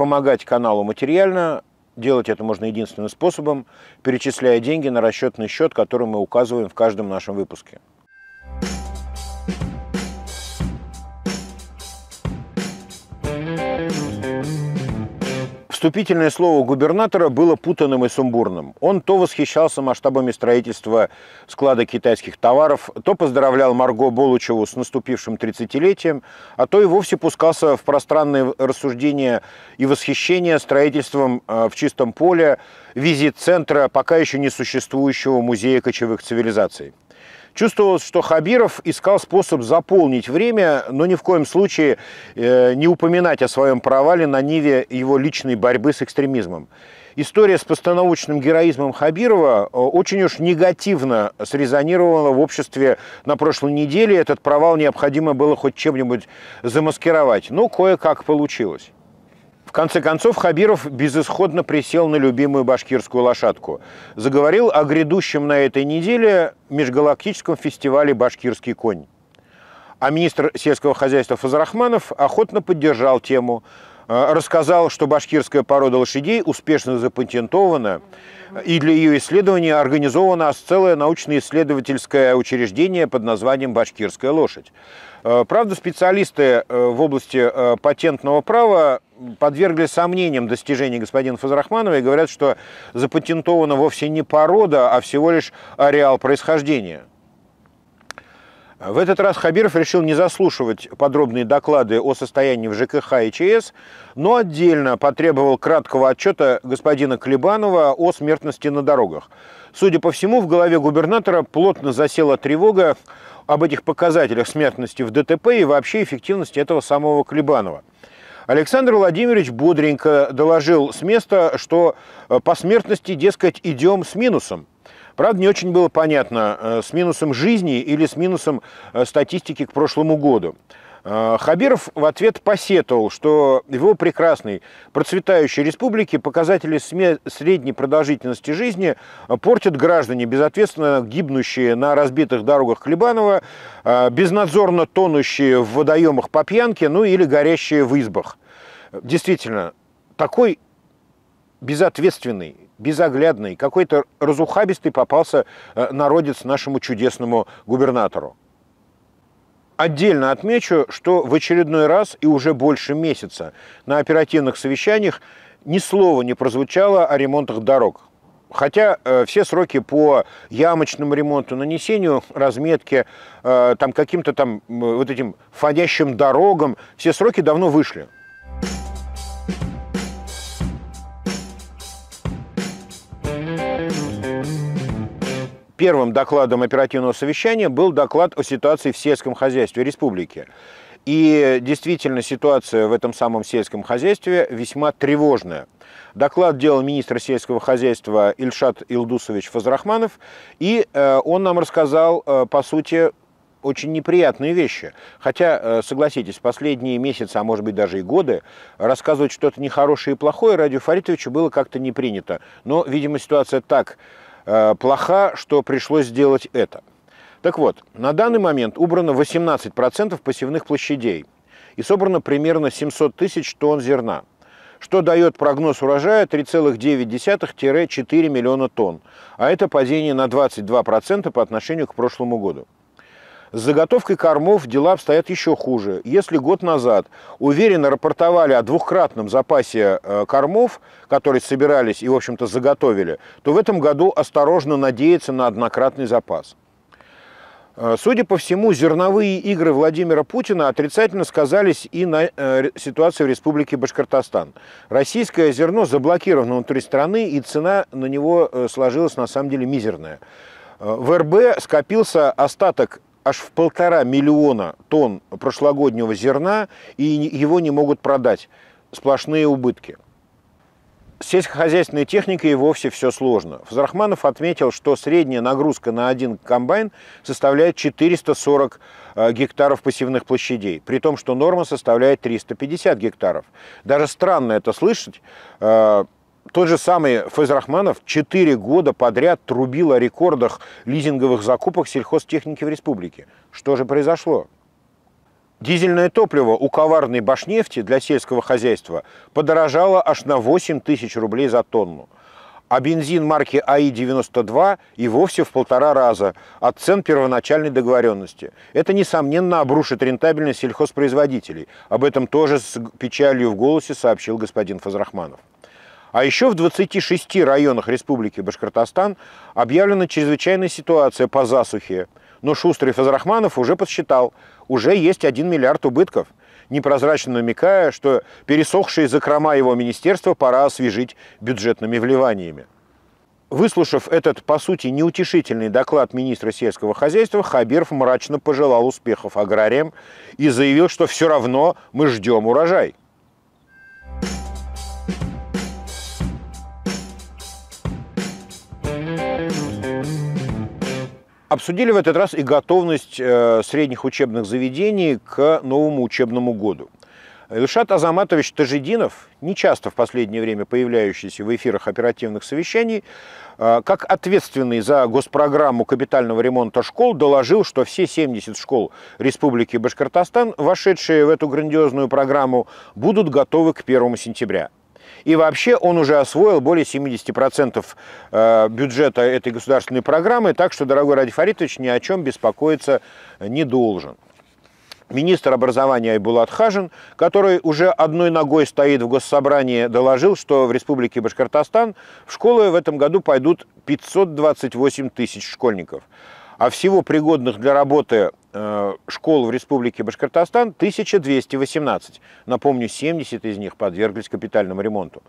помогать каналу материально. Делать это можно единственным способом, перечисляя деньги на расчетный счет, который мы указываем в каждом нашем выпуске. Вступительное слово губернатора было путанным и сумбурным. Он то восхищался масштабами строительства склада китайских товаров, то поздравлял Марго Болучеву с наступившим 30-летием, а то и вовсе пускался в пространные рассуждения и восхищение строительством э, в чистом поле, визит центра пока еще не существующего музея кочевых цивилизаций. Чувствовалось, что Хабиров искал способ заполнить время, но ни в коем случае э, не упоминать о своем провале на ниве его личной борьбы с экстремизмом. История с постановочным героизмом Хабирова э, очень уж негативно срезонировала в обществе на прошлой неделе. Этот провал необходимо было хоть чем-нибудь замаскировать. Но ну, кое-как получилось. В конце концов, Хабиров безысходно присел на любимую башкирскую лошадку. Заговорил о грядущем на этой неделе межгалактическом фестивале «Башкирский конь». А министр сельского хозяйства Фазрахманов охотно поддержал тему, э, рассказал, что башкирская порода лошадей успешно запатентована, и для ее исследования организовано целое научно-исследовательское учреждение под названием «Башкирская лошадь». Э, правда, специалисты э, в области патентного права подвергли сомнениям достижения господина Фазрахманова и говорят, что запатентована вовсе не порода, а всего лишь ареал происхождения. В этот раз Хабиров решил не заслушивать подробные доклады о состоянии в ЖКХ и ЧС, но отдельно потребовал краткого отчета господина Клебанова о смертности на дорогах. Судя по всему, в голове губернатора плотно засела тревога об этих показателях смертности в ДТП и вообще эффективности этого самого Клебанова. Александр Владимирович бодренько доложил с места, что э, по смертности, дескать, идем с минусом. Правда, не очень было понятно, э, с минусом жизни или с минусом э, статистики к прошлому году. Э, Хабиров в ответ посетовал, что его прекрасной процветающей республике показатели средней продолжительности жизни портят граждане, безответственно гибнущие на разбитых дорогах Хлебанова, э, безнадзорно тонущие в водоемах по пьянке, ну или горящие в избах. Действительно, такой безответственный, безоглядный, какой-то разухабистый попался э, народец нашему чудесному губернатору. Отдельно отмечу, что в очередной раз и уже больше месяца на оперативных совещаниях ни слова не прозвучало о ремонтах дорог. Хотя э, все сроки по ямочному ремонту, нанесению разметки, э, там каким-то там э, вот этим фонящим дорогам, все сроки давно вышли. первым докладом оперативного совещания был доклад о ситуации в сельском хозяйстве республики. И действительно ситуация в этом самом сельском хозяйстве весьма тревожная. Доклад делал министр сельского хозяйства Ильшат Илдусович Фазрахманов, и э, он нам рассказал, э, по сути, очень неприятные вещи. Хотя, э, согласитесь, последние месяцы, а может быть даже и годы, рассказывать что-то нехорошее и плохое Радио Фаритовичу было как-то не принято. Но, видимо, ситуация так Э, плоха, что пришлось сделать это. Так вот, на данный момент убрано 18% посевных площадей и собрано примерно 700 тысяч тонн зерна, что дает прогноз урожая 3,9-4 миллиона тонн, а это падение на 22% по отношению к прошлому году. С заготовкой кормов дела обстоят еще хуже. Если год назад уверенно рапортовали о двухкратном запасе э, кормов, которые собирались и, в общем-то, заготовили, то в этом году осторожно надеяться на однократный запас. Э, судя по всему, зерновые игры Владимира Путина отрицательно сказались и на э, ситуации в Республике Башкортостан. Российское зерно заблокировано внутри страны, и цена на него сложилась на самом деле мизерная. В РБ скопился остаток аж в полтора миллиона тонн прошлогоднего зерна, и его не могут продать. Сплошные убытки. С сельскохозяйственной техникой и вовсе все сложно. Фазрахманов отметил, что средняя нагрузка на один комбайн составляет 440 э, гектаров пассивных площадей, при том, что норма составляет 350 гектаров. Даже странно это слышать, э, тот же самый Файзрахманов 4 года подряд трубил о рекордах лизинговых закупок сельхозтехники в республике. Что же произошло? Дизельное топливо у коварной башнефти для сельского хозяйства подорожало аж на 8 тысяч рублей за тонну, а бензин марки АИ-92 и вовсе в полтора раза от цен первоначальной договоренности. Это, несомненно, обрушит рентабельность сельхозпроизводителей. Об этом тоже с печалью в голосе сообщил господин Фазрахманов. А еще в 26 районах Республики Башкортостан объявлена чрезвычайная ситуация по засухе. Но Шустрый Фазрахманов уже подсчитал, уже есть 1 миллиард убытков, непрозрачно намекая, что пересохшие закрома его министерства пора освежить бюджетными вливаниями. Выслушав этот, по сути, неутешительный доклад министра сельского хозяйства, Хабиров мрачно пожелал успехов аграриям и заявил, что все равно мы ждем урожай. Обсудили в этот раз и готовность э, средних учебных заведений к новому учебному году. Ильшат Азаматович Тажидинов, нечасто в последнее время появляющийся в эфирах оперативных совещаний, э, как ответственный за госпрограмму капитального ремонта школ, доложил, что все 70 школ Республики Башкортостан, вошедшие в эту грандиозную программу, будут готовы к 1 сентября. И вообще он уже освоил более 70% э, бюджета этой государственной программы, так что, дорогой Ради Фаритович, ни о чем беспокоиться не должен министр образования Айбулат Хажин, который уже одной ногой стоит в госсобрании, доложил, что в республике Башкортостан в школы в этом году пойдут 528 тысяч школьников. А всего пригодных для работы Э, школ в Республике Башкортостан 1218. Напомню, 70 из них подверглись капитальному ремонту.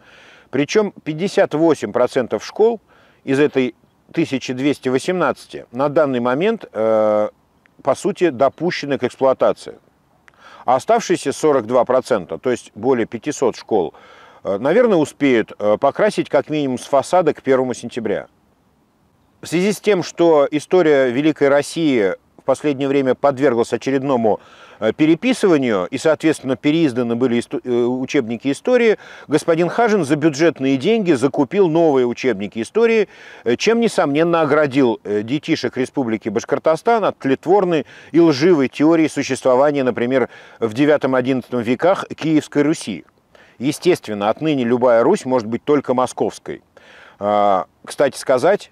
Причем 58% школ из этой 1218 на данный момент, э, по сути, допущены к эксплуатации. А оставшиеся 42%, то есть более 500 школ, э, наверное, успеют покрасить как минимум с фасада к 1 сентября. В связи с тем, что история Великой России в последнее время подверглась очередному э, переписыванию, и, соответственно, переизданы были э, учебники истории, господин Хажин за бюджетные деньги закупил новые учебники истории, э, чем, несомненно, оградил детишек Республики Башкортостан от тлетворной и лживой теории существования, например, в IX-XI веках Киевской Руси. Естественно, отныне любая Русь может быть только московской. А, кстати сказать,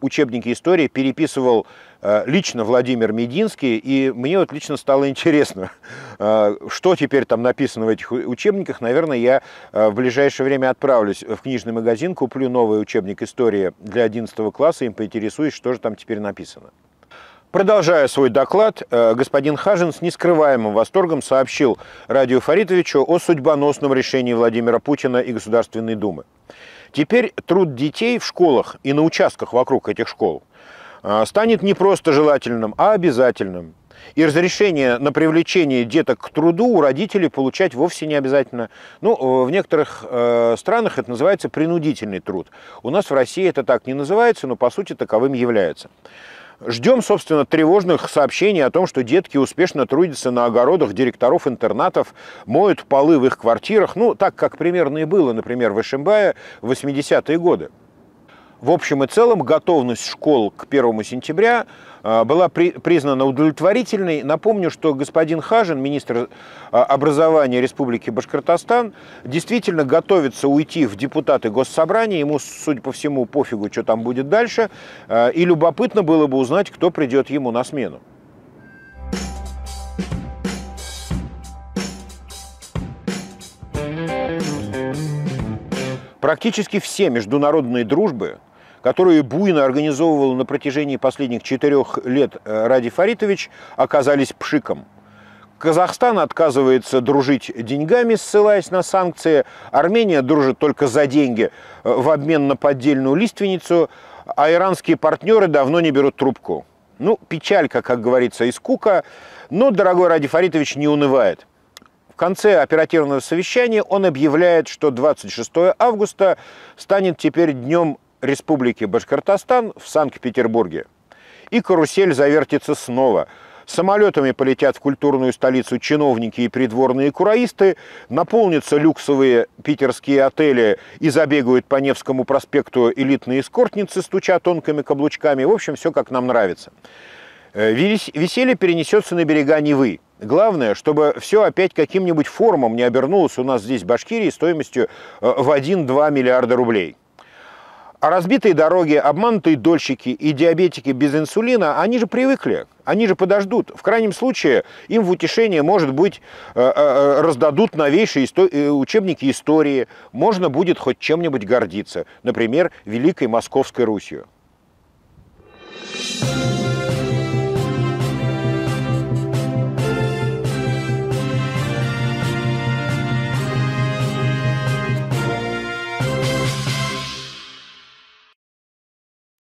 учебники истории переписывал Э, лично Владимир Мединский, и мне вот лично стало интересно, э, что теперь там написано в этих учебниках. Наверное, я э, в ближайшее время отправлюсь в книжный магазин, куплю новый учебник истории для 11 класса, им поинтересуюсь, что же там теперь написано. Продолжая свой доклад, господин Хажин с нескрываемым восторгом сообщил Радио Фаритовичу о судьбоносном решении Владимира Путина и Государственной Думы. Теперь труд детей в школах и на участках вокруг этих школ а, станет не просто желательным, а обязательным. И разрешение на привлечение деток к труду у родителей получать вовсе не обязательно. Ну, э, в некоторых э, странах это называется принудительный труд. У нас в России это так не называется, но по сути таковым является. Ждем, собственно, тревожных сообщений о том, что детки успешно трудятся на огородах директоров интернатов, моют полы в их квартирах, ну, так как примерно и было, например, в Ишимбае в 80-е годы. В общем и целом готовность школ к 1 сентября э, была при, признана удовлетворительной. Напомню, что господин Хажин, министр э, образования Республики Башкортостан, действительно готовится уйти в депутаты Госсобрания. Ему, судя по всему, пофигу, что там будет дальше. Э, и любопытно было бы узнать, кто придет ему на смену. Практически все международные дружбы которые буйно организовывал на протяжении последних четырех лет э, Ради Фаритович, оказались пшиком. Казахстан отказывается дружить деньгами, ссылаясь на санкции. Армения дружит только за деньги э, в обмен на поддельную лиственницу, а иранские партнеры давно не берут трубку. Ну, печалька, как говорится, и скука, но дорогой Ради Фаритович не унывает. В конце оперативного совещания он объявляет, что 26 августа станет теперь днем Республики Башкортостан в Санкт-Петербурге. И карусель завертится снова. Самолетами полетят в культурную столицу чиновники и придворные кураисты, наполнятся люксовые питерские отели и забегают по Невскому проспекту элитные эскортницы, стуча тонкими каблучками. В общем, все как нам нравится. Э, веселье перенесется на берега Невы. Главное, чтобы все опять каким-нибудь формом не обернулось у нас здесь в Башкирии стоимостью э, в 1-2 миллиарда рублей. А разбитые дороги, обманутые дольщики и диабетики без инсулина, они же привыкли, они же подождут. В крайнем случае им в утешение, может быть, э, э, э, раздадут новейшие учебники истории. Можно будет хоть чем-нибудь гордиться, например, Великой Московской Русью. Thank you